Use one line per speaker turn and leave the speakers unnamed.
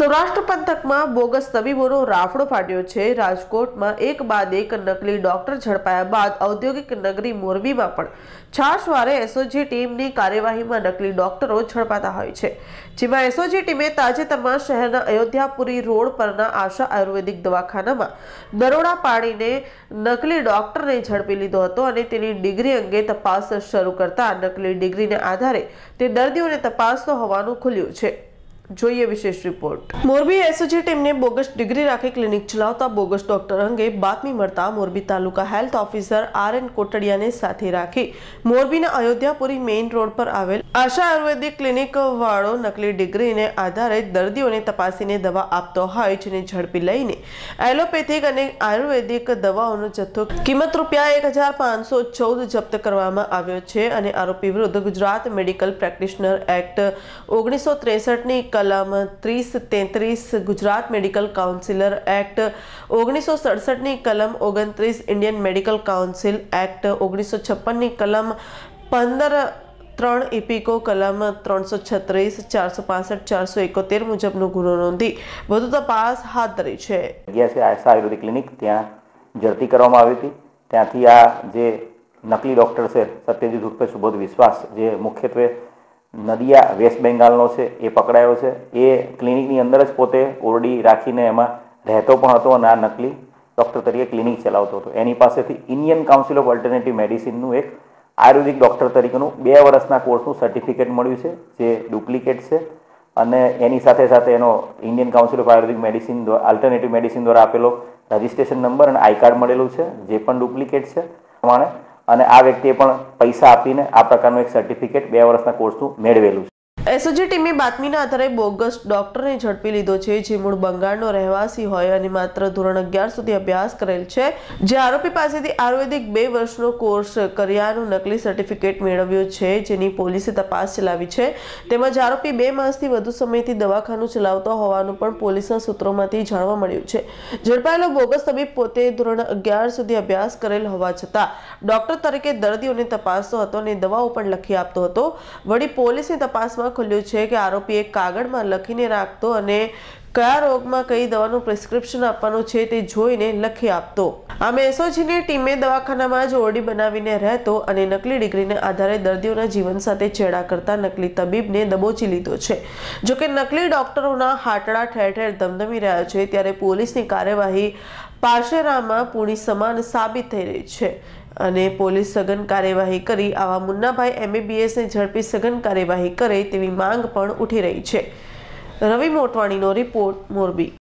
સૌરાષ્ટ્ર પંથકમાં બોગસ તબીબોનો રાફડો ફાટ્યો છે રાજકોટમાં એક બાદ એક નકલી ડોક્ટર ઝડપાયા બાદ ઔદ્યોગિક નગરી મોરબીમાં પણ છાશવારે એસઓજી ટીમની કાર્યવાહીમાં નકલી ડોક્ટરો ઝડપાતા હોય છે જેમાં એસઓજી ટીમે તાજેતરમાં શહેરના અયોધ્યાપુરી રોડ પરના આશા આયુર્વેદિક દવાખાનામાં દરોડા પાડીને નકલી ડોક્ટરને ઝડપી લીધો હતો અને તેની ડિગ્રી અંગે તપાસ શરૂ કરતા નકલી ડિગ્રીને આધારે તે દર્દીઓને તપાસતો હોવાનું ખુલ્યું છે જોઈએ વિશેષ રિપોર્ટ મોરબી એસઓજી ટીમને બોગસ ડિગ્રી રાખી ક્લિનિક ચલાવતા બોગસ ડોક્ટર અંગે બાતમી મળતા Morbi taluka health officer R N કોટડિયાને સાથે રાખી મોરબીના અયોધ્યાપુરી મેઇન રોડ પર આવેલ આશા આયુર્વેદિક ક્લિનિક વાળો નકલી ડિગ્રીને આધારે દર્દીઓને તપાસીને દવા આપતો હોય જેને ઝડપી લઈને એલોપેથિક અને આયુર્વેદિક દવાઓનો જથ્થો કિંમત રૂપિયા એક હજાર પાંચસો ચૌદ જપ્ત કરવામાં આવ્યો છે અને આરોપી વિરુદ્ધ ગુજરાત મેડિકલ પ્રેક્ટિશનર એક્ટ ઓગણીસો ત્રેસઠની કલમ ત્રીસ તેત્રીસ ગુજરાત મેડિકલ કાઉન્સિલર એક્ટ ઓગણીસો સડસઠની કલમ ઓગણત્રીસ ઇન્ડિયન મેડિકલ કાઉન્સિલ એક્ટ ઓગણીસો છપ્પનની કલમ પંદર ત્રણ ઇપિકો કલમ ત્રણસો છત્રીસ ચારસો પાસઠ ચારસો એકોતેર મુજબનો ગુનો નોંધી વધુ તપાસ હાથ ધરી છે
આયુર્વેદિક ક્લિનિક ત્યાં ઝડપી કરવામાં આવી હતી ત્યાંથી આ જે નકલી ડૉક્ટર છે સત્યજીત ઉર્ફે સુબોધ વિશ્વાસ જે મુખ્યત્વે નદિયા વેસ્ટ બેંગાલનો છે એ પકડાયો છે એ ક્લિનિકની અંદર જ પોતે ઓરડી રાખીને એમાં રહેતો પણ હતો અને આ નકલી ડૉક્ટર તરીકે ક્લિનિક ચલાવતો હતો એની પાસેથી ઇન્ડિયન કાઉન્સિલ ઓફ ઓલ્ટરનેટિવ મેડિસિનનું એક આયુર્વેદિક ડૉક્ટર તરીકેનું બે વર્ષના કોર્સનું સર્ટિફિકેટ મળ્યું છે જે ડુપ્લિકેટ છે અને એની સાથે સાથે એનો Indian Council of Ayurvedic Medicine દ્વારા ઓલ્ટરનેટિવ મેડિસિન દ્વારા આપેલો રજિસ્ટ્રેશન નંબર અને આઈ કાર્ડ મળેલું છે જે પણ ડુપ્લિકેટ છે પ્રમાણે અને આ વ્યક્તિએ પણ પૈસા આપીને આ પ્રકારનું એક સર્ટિફિકેટ બે વર્ષના કોર્સનું મેળવેલું
છે એસઓજી ટીમે બાતમીના આધારે બોગસ ડોક્ટરને ઝડપી લીધો છે જે મૂળ બંગાળનો રહેવાસી હોય અને માત્ર ધોરણ અગિયાર સુધી અભ્યાસ કરેલ છે જે આરોપી પાસેથી આયુર્વેદિક બે વર્ષનો કોર્સ કર્યાનું નકલી સર્ટિફિકેટ મેળવ્યો છે જેની પોલીસે તપાસ ચલાવી છે તેમજ આરોપી બે માસથી વધુ સમયથી દવાખાનું ચલાવતો હોવાનું પણ પોલીસના સૂત્રોમાંથી જાણવા મળ્યું છે ઝડપાયેલો બોગસ તબીબ પોતે ધોરણ અગિયાર સુધી અભ્યાસ કરેલ હોવા છતાં ડોક્ટર તરીકે દર્દીઓને તપાસતો હતો અને દવાઓ પણ લખી આપતો હતો વળી પોલીસની તપાસમાં ખુલ્યું છે કે આરોપી એક કાગળમાં લખીને રાખતો અને કયા રોગમાં કઈ દવાનું પ્રિસ્ક્રિપ્શન આપવાનું છે તે જોઈને લખી આપતો આ એસઓજીની ટીમે દવાખાનામાં જ ઓરડી બનાવીને રહેતો અને નકલી ડિગ્રીને આધારે દર્દીઓના જીવન સાથે ચેડા કરતા નકલી તબીબને દબોચી લીધો છે જોકે નકલી ડોક્ટરોના હાટડા ઠેર ઠેર ધમધમી રહ્યા છે ત્યારે પોલીસની કાર્યવાહી પારસેરામાં પૂણી સમાન સાબિત થઈ રહી છે અને પોલીસ સઘન કાર્યવાહી કરી આવા મુન્નાભાઈ એમબીબીએસને ઝડપી સઘન કાર્યવાહી કરે તેવી માંગ પણ ઉઠી રહી છે રવિ મોટવાણીનો રિપોર્ટ મોરબી